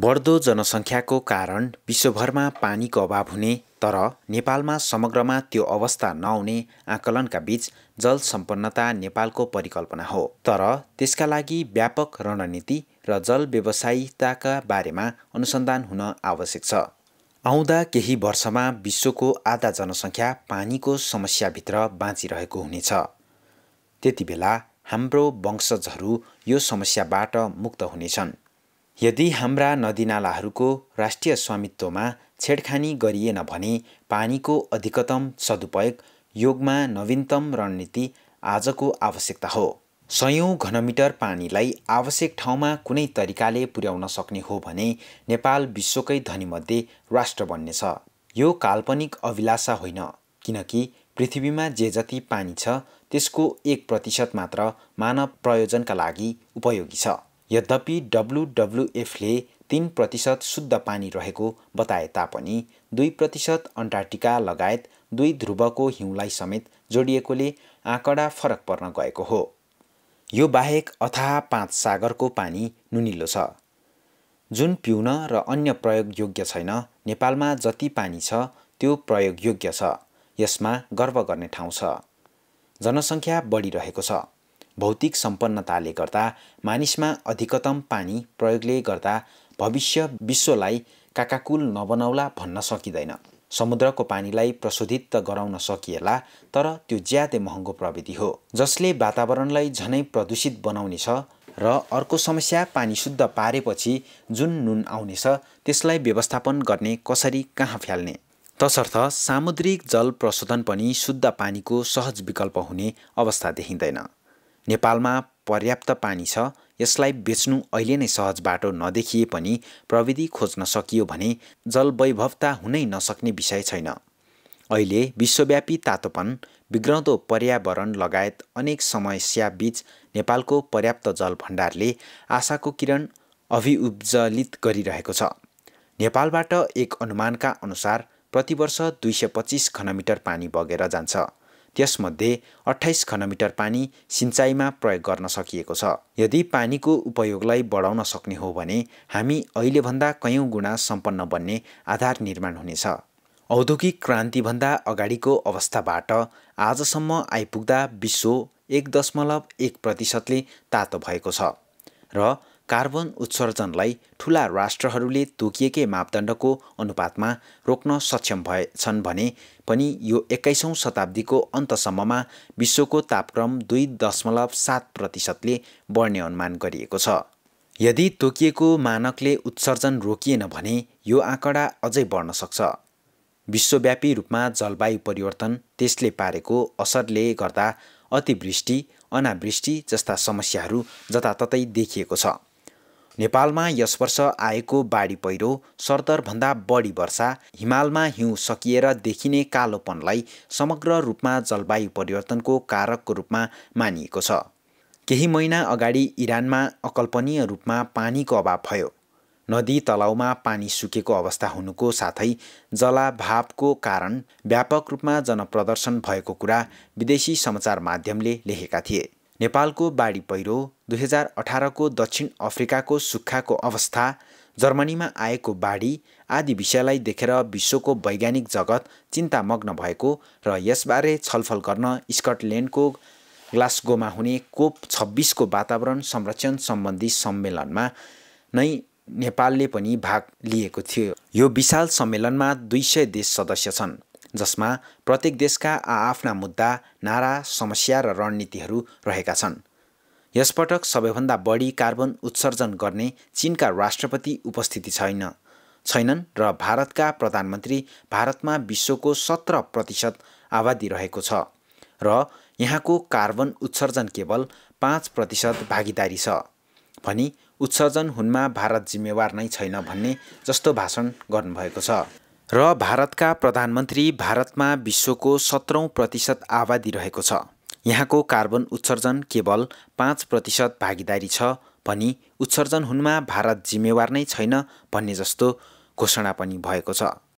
बढ्दो जनसङ्ख्याको कारण विश्वभरमा पानीको अभाव हुने तर नेपालमा समग्रमा त्यो अवस्था नहुने आकलनका बीच जल सम्पन्नता नेपालको परिकल्पना हो तर त्यसका लागि व्यापक रणनीति र जल व्यवसायिताका बारेमा अनुसन्धान हुन आवश्यक छ आउँदा केही वर्षमा विश्वको आधा जनसङ्ख्या पानीको समस्याभित्र बाँचिरहेको हुनेछ त्यतिबेला हाम्रो वंशजहरू यो समस्याबाट मुक्त हुनेछन् यदि हाम्रा नदीनालाहरूको राष्ट्रिय स्वामित्वमा छेडखानी गरिएन भने पानीको अधिकतम सदुपयोग योगमा नवीनतम रणनीति आजको आवश्यकता हो सयौँ घनमिटर पानीलाई आवश्यक ठाउँमा कुनै तरिकाले पुर्याउन सक्ने हो भने नेपाल विश्वकै धनीमध्ये राष्ट्र बन्नेछ यो काल्पनिक अभिलाषा होइन किनकि पृथ्वीमा जे जति पानी छ त्यसको एक प्रतिशत मात्र मानव प्रयोजनका लागि उपयोगी छ यद्यपि डब्लुडब्लुएफले तिन प्रतिशत शुद्ध पानी रहेको बताए तापनि दुई प्रतिशत अन्टार्क्टिका लगायत दुई ध्रुवको हिउँलाई समेत जोडिएकोले आँकडा फरक पर्न गएको हो यो बाहेक अथाह पाँच सागरको पानी नुनिलो छ जुन पिउन र अन्य प्रयोग योग्य छैन नेपालमा जति पानी छ त्यो प्रयोग योग्य छ यसमा गर्व गर्ने ठाउँ छ जनसङ्ख्या बढिरहेको छ भौतिक सम्पन्नताले गर्दा मानिसमा अधिकतम पानी प्रयोगले गर्दा भविष्य विश्वलाई काकाकुल नबनाउला भन्न सकिँदैन समुद्रको पानीलाई प्रशोधित त गराउन सकिएला तर त्यो ज्यादै महँगो प्रविधि हो जसले वातावरणलाई झनै प्रदूषित बनाउनेछ र अर्को समस्या पानी शुद्ध पारेपछि जुन नुन आउनेछ त्यसलाई व्यवस्थापन गर्ने कसरी कहाँ फ्याल्ने तसर्थ सामुद्रिक जल प्रशोधन पनि शुद्ध पानीको सहज विकल्प हुने अवस्था देखिँदैन नेपालमा पर्याप्त पानी छ यसलाई बेच्नु अहिले नै सहज बाटो नदेखिए पनि प्रविधि खोज्न सकियो भने जलवैभवता हुनै नसक्ने विषय छैन अहिले विश्वव्यापी तातोपन बिग्रदो पर्यावरण लगायत अनेक समस्याबीच नेपालको पर्याप्त जल भण्डारले आशाको किरण अभिउब्जलित गरिरहेको छ नेपालबाट एक अनुमानका अनुसार प्रतिवर्ष दुई सय पच्चिस घनमिटर पानी बगेर जान्छ त्यसमध्ये अठाइस घनमिटर पानी सिँचाइमा प्रयोग गर्न सकिएको छ यदि पानीको उपयोगलाई बढाउन सक्ने हो भने हामी अहिलेभन्दा कयौँ गुणा सम्पन्न बन्ने आधार निर्माण हुनेछ औद्योगिक क्रान्तिभन्दा अगाडिको अवस्थाबाट आजसम्म आइपुग्दा विश्व एक दशमलव एक प्रतिशतले तातो भएको छ र कार्बन उत्सर्जनलाई ठुला राष्ट्रहरूले तोकिएकै मापदण्डको अनुपातमा रोक्न सक्षम भएछन् भने पनि यो एक्काइसौँ शताब्दीको अन्तसम्ममा विश्वको तापक्रम दुई दशमलव सात प्रतिशतले बढ्ने अनुमान गरिएको छ यदि तोकिएको मानकले उत्सर्जन रोकिएन भने यो आँकडा अझै बढ्न सक्छ विश्वव्यापी रूपमा जलवायु परिवर्तन त्यसले पारेको असरले गर्दा अतिवृष्टि अनावृष्टि जस्ता समस्याहरू जताततै देखिएको छ नेपालमा यस वर्ष आएको बाढी पहिरो सरदरभन्दा बढी वर्षा हिमालमा हिउँ सकिएर देखिने कालोपनलाई समग्र रूपमा जलवायु परिवर्तनको कारकको रूपमा मानिएको छ केही महिना अगाडि इरानमा अकल्पनीय रूपमा पानीको अभाव भयो नदी तलाउमा पानी सुकेको अवस्था हुनुको साथै जलाभावको कारण व्यापक रूपमा जनप्रदर्शन भएको कुरा विदेशी समाचार माध्यमले लेखेका थिए नेपालको बाढी पहिरो दुई हजार अठारको दक्षिण अफ्रिकाको सुक्खाको अवस्था जर्मनीमा आएको बाढी आदि विषयलाई देखेर विश्वको वैज्ञानिक जगत चिन्तामग्न भएको र यसबारे छलफल गर्न स्कटल्यान्डको ग्लास्गोमा हुने कोप छब्बिसको वातावरण संरक्षण सम्बन्धी सम्मेलनमा नै नेपालले पनि भाग लिएको थियो यो विशाल सम्मेलनमा दुई सय देश सदस्य छन् जसमा प्रत्येक देशका आआफ्ना मुद्दा नारा समस्या र रणनीतिहरू रहेका छन् यसपटक सबैभन्दा बढी कार्बन उत्सर्जन गर्ने चीनका राष्ट्रपति उपस्थिति छैन छैनन् र भारतका प्रधानमन्त्री भारतमा विश्वको सत्र प्रतिशत आबादी रहेको छ र यहाँको कार्बन उत्सर्जन केवल पाँच प्रतिशत भागीदारी छ भनी उत्सर्जन हुनमा भारत जिम्मेवार नै छैन भन्ने जस्तो भाषण गर्नुभएको छ र भारतका प्रधानमन्त्री भारतमा विश्वको सत्रौँ प्रतिशत आबादी रहेको छ यहाँको कार्बन उत्सर्जन केवल पाँच प्रतिशत भागीदारी छ भनी उत्सर्जन हुनमा भारत जिम्मेवार नै छैन भन्ने जस्तो घोषणा पनि भएको छ